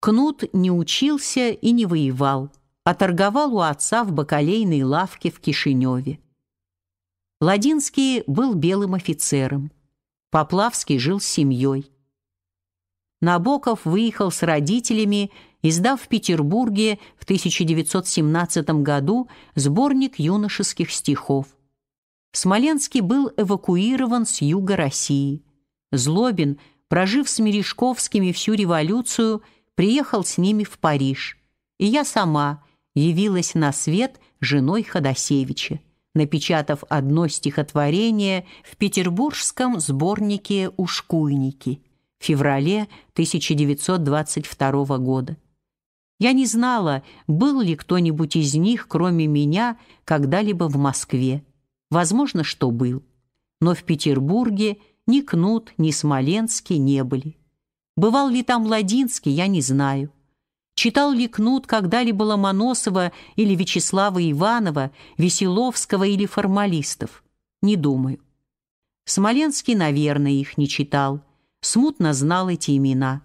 Кнут не учился и не воевал, а торговал у отца в бакалейной лавке в Кишиневе. Ладинский был белым офицером. Поплавский жил с семьей. Набоков выехал с родителями, издав в Петербурге в 1917 году сборник юношеских стихов. Смоленский был эвакуирован с юга России. Злобин, прожив с Мережковскими всю революцию, приехал с ними в Париж, и я сама явилась на свет женой Ходосевича, напечатав одно стихотворение в петербургском сборнике «Ушкуйники» в феврале 1922 года. Я не знала, был ли кто-нибудь из них, кроме меня, когда-либо в Москве. Возможно, что был. Но в Петербурге ни Кнут, ни Смоленский не были. Бывал ли там Ладинский, я не знаю. Читал ли Кнут когда-либо Ломоносова или Вячеслава Иванова, Веселовского или формалистов? Не думаю. Смоленский, наверное, их не читал. Смутно знал эти имена.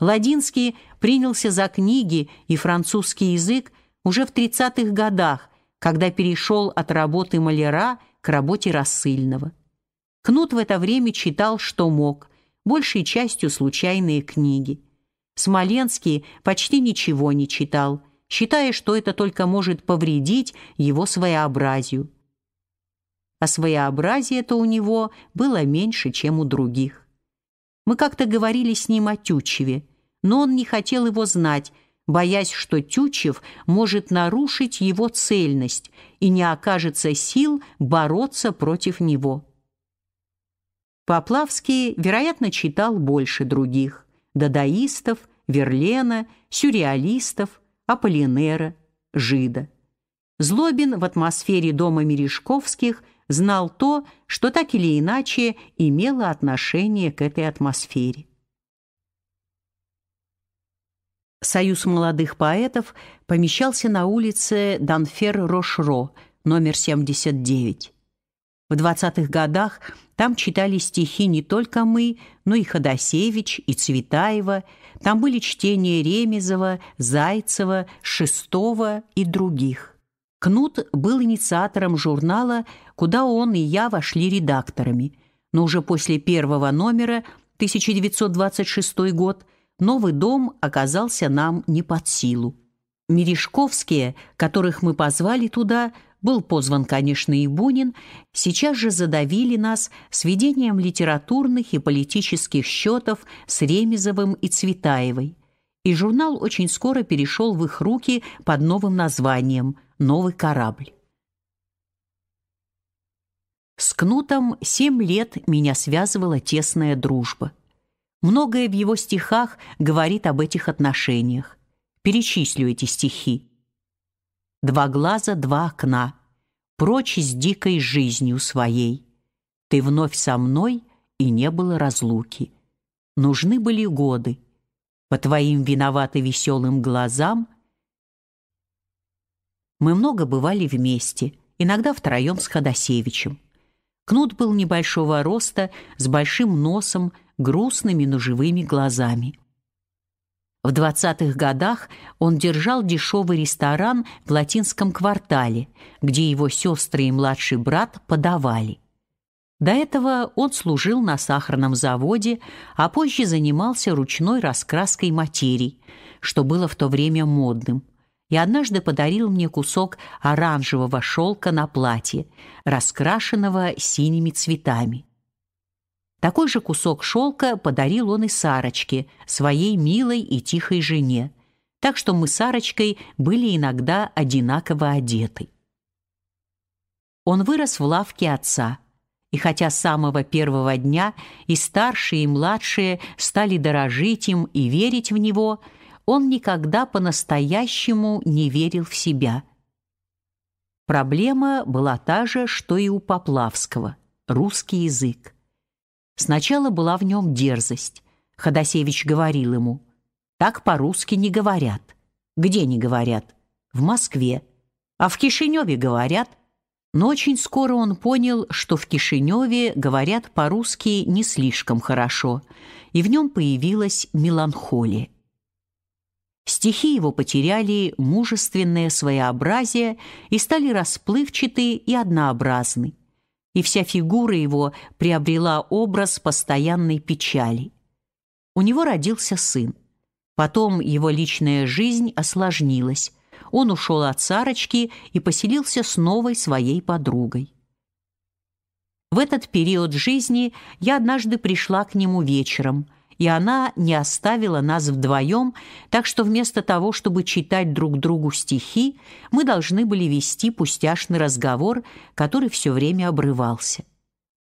Ладинский принялся за книги и французский язык уже в 30-х годах, когда перешел от работы маляра к работе рассыльного. Кнут в это время читал, что мог, большей частью случайные книги. Смоленский почти ничего не читал, считая, что это только может повредить его своеобразию. А своеобразие-то у него было меньше, чем у других. Мы как-то говорили с ним о Тютчеве, но он не хотел его знать, боясь, что Тютчев может нарушить его цельность и не окажется сил бороться против него. Поплавский, вероятно, читал больше других – дадаистов, Верлена, сюрреалистов, Аполлинера, Жида. Злобин в атмосфере дома Мережковских знал то, что так или иначе имело отношение к этой атмосфере. Союз молодых поэтов помещался на улице Данфер-Рошро, номер 79. В 20-х годах там читали стихи не только мы, но и Ходосевич, и Цветаева. Там были чтения Ремезова, Зайцева, Шестова и других. Кнут был инициатором журнала, куда он и я вошли редакторами. Но уже после первого номера, 1926 год, новый дом оказался нам не под силу. Мережковские, которых мы позвали туда – был позван, конечно, и Бунин. Сейчас же задавили нас сведением литературных и политических счетов с Ремезовым и Цветаевой. И журнал очень скоро перешел в их руки под новым названием «Новый корабль». С Кнутом семь лет меня связывала тесная дружба. Многое в его стихах говорит об этих отношениях. Перечислю эти стихи. Два глаза, два окна, прочь с дикой жизнью своей. Ты вновь со мной, и не было разлуки. Нужны были годы. По твоим виновато веселым глазам мы много бывали вместе, иногда втроем с Ходосевичем. Кнут был небольшого роста, с большим носом, грустными, но живыми глазами. В 20-х годах он держал дешевый ресторан в латинском квартале, где его сестры и младший брат подавали. До этого он служил на сахарном заводе, а позже занимался ручной раскраской материй, что было в то время модным. И однажды подарил мне кусок оранжевого шелка на платье, раскрашенного синими цветами. Такой же кусок шелка подарил он и Сарочке, своей милой и тихой жене. Так что мы с Сарочкой были иногда одинаково одеты. Он вырос в лавке отца. И хотя с самого первого дня и старшие, и младшие стали дорожить им и верить в него, он никогда по-настоящему не верил в себя. Проблема была та же, что и у Поплавского – русский язык. Сначала была в нем дерзость. Ходосевич говорил ему, «Так по-русски не говорят». «Где не говорят?» «В Москве». «А в Кишиневе говорят». Но очень скоро он понял, что в Кишиневе говорят по-русски не слишком хорошо, и в нем появилась меланхолия. Стихи его потеряли мужественное своеобразие и стали расплывчаты и однообразны и вся фигура его приобрела образ постоянной печали. У него родился сын. Потом его личная жизнь осложнилась. Он ушел от царочки и поселился с новой своей подругой. В этот период жизни я однажды пришла к нему вечером – и она не оставила нас вдвоем, так что вместо того, чтобы читать друг другу стихи, мы должны были вести пустяшный разговор, который все время обрывался.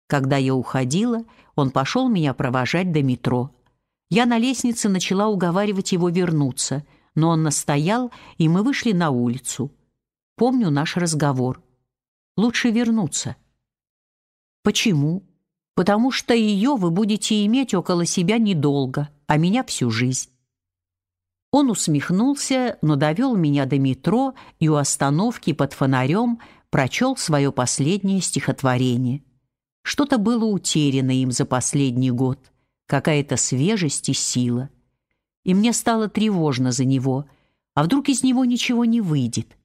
Когда я уходила, он пошел меня провожать до метро. Я на лестнице начала уговаривать его вернуться, но он настоял, и мы вышли на улицу. Помню наш разговор. «Лучше вернуться». «Почему?» потому что ее вы будете иметь около себя недолго, а меня всю жизнь. Он усмехнулся, но довел меня до метро и у остановки под фонарем прочел свое последнее стихотворение. Что-то было утеряно им за последний год, какая-то свежесть и сила. И мне стало тревожно за него, а вдруг из него ничего не выйдет.